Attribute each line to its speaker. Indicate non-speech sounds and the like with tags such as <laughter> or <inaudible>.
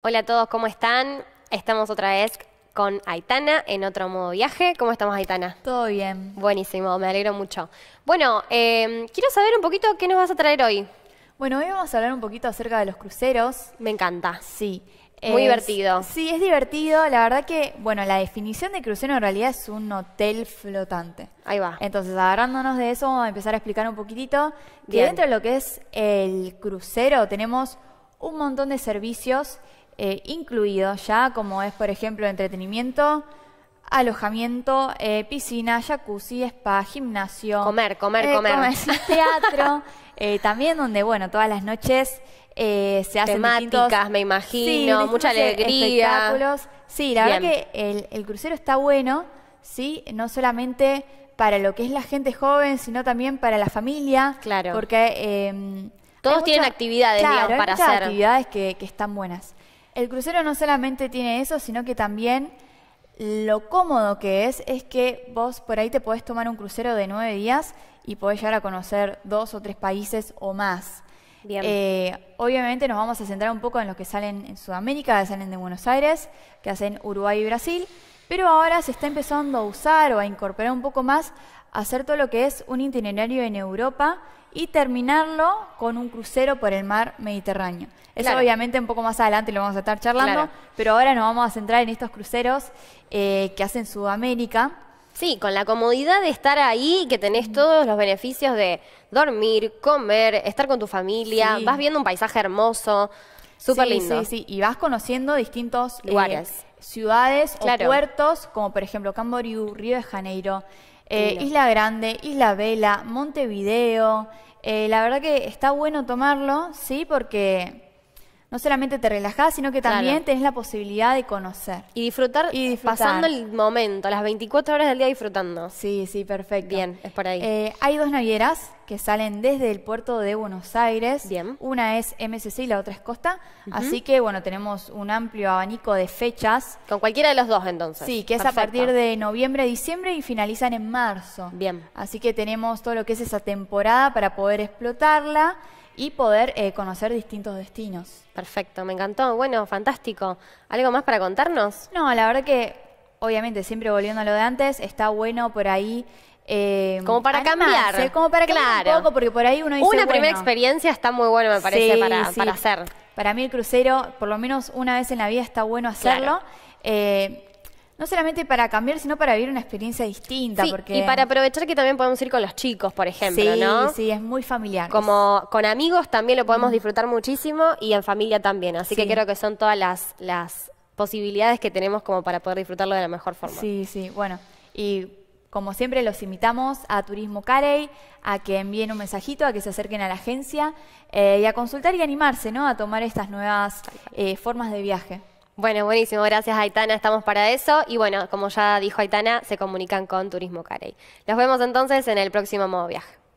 Speaker 1: Hola a todos, ¿cómo están? Estamos otra vez con Aitana en otro modo viaje. ¿Cómo estamos, Aitana? Todo bien. Buenísimo, me alegro mucho. Bueno, em, quiero saber un poquito qué nos vas a traer hoy. Bueno, hoy vamos a hablar un poquito acerca de los cruceros. Me encanta. Sí.
Speaker 2: Muy divertido.
Speaker 1: Sí, es divertido. La verdad que, bueno, la definición de crucero en realidad es un hotel flotante. Ahí va. Entonces, agarrándonos de eso, vamos a empezar a explicar un poquitito. Que dentro de lo que es el crucero tenemos un montón de servicios eh, incluido ya, como es por ejemplo entretenimiento, alojamiento, eh, piscina, jacuzzi, spa, gimnasio. Comer, comer, eh, comer. teatro, <laughs> eh, también donde, bueno, todas las noches eh, se hacen Temáticas, me imagino, mucha alegría. Espectáculos. Sí, la verdad que el, el, crucero está bueno, ¿sí? No solamente para lo que es la gente joven, sino también para la familia. Claro. Porque... Em,
Speaker 2: Todos tienen actividades, digamos, para hacer. actividades
Speaker 1: que, que están buenas. El crucero no solamente tiene eso, sino que también lo cómodo que es es que vos por ahí te podés tomar un crucero de nueve días y podés llegar a conocer dos o tres países o más. Eh, obviamente nos vamos a centrar un poco en los que salen en Sudamérica, salen de Buenos Aires, que hacen Uruguay y Brasil, pero ahora se está empezando a usar o a incorporar un poco más hacer todo lo que es un itinerario en Europa y terminarlo con un crucero por el mar Mediterráneo. Eso obviamente un poco más adelante lo vamos a estar charlando, pero ahora nos vamos a centrar en estos cruceros eh, que hacen Sudamérica. Sí, con la comodidad de estar ahí, que tenés mm. todos los beneficios de dormir, comer, estar con tu familia, vas viendo un paisaje hermoso, súper lindo. Sí, sí, y vas conociendo distintos eh, lugares. ciudades puertos, como por ejemplo Camboriú, Río de Janeiro. Eh, Isla Grande, Isla Vela, Montevideo. Eh, la verdad que está bueno tomarlo, sí, porque no solamente te relajás, sino que también tenés la posibilidad de conocer. Y disfrutar, y pasando el momento, las 24 horas del día disfrutando. Sí, sí, perfecto. Bien, es por ahí. Eh, hay dos navieras que salen desde el puerto de Buenos Aires. Bien. Una es MSC y la otra es Costa. Así que, bueno, tenemos un amplio abanico de fechas. Con cualquiera de los dos, entonces. Sí, que es a partir de noviembre, diciembre y finalizan en marzo. Bien. Así que tenemos todo lo que es esa temporada para poder explotarla y poder eh, conocer distintos destinos. Perfecto, me encantó. Bueno, fantástico. ¿Algo más para contarnos? No, la verdad que, obviamente, siempre volviendo a lo de antes, está bueno por ahí eh, como para animarse, cambiar. Como para claro. un poco, porque por ahí uno dice. Una primera experiencia está muy buena, me parece, para, para, hacer. Para mí, el crucero, por lo menos una vez en la vida, está bueno hacerlo. Eh, no solamente para cambiar, sino para vivir una experiencia distinta. porque... Y para aprovechar que también podemos ir con los chicos, por ejemplo, sí, ¿no? Sí, es muy familiar. Como con amigos también lo podemos disfrutar muchísimo y en familia también. Así que creo que son todas las, posibilidades que tenemos como para poder disfrutarlo de la mejor forma. Sí, sí, bueno. Y como siempre, los invitamos a Turismo Carey, a que envíen un mensajito, a que se acerquen a la agencia eh, y a consultar y animarse, ¿no? A tomar estas nuevas eh, formas de viaje. Bueno, buenísimo, gracias Aitana, estamos para eso. Y bueno, como ya dijo Aitana, se comunican con Turismo Carey. Los vemos entonces en el próximo modo viaje.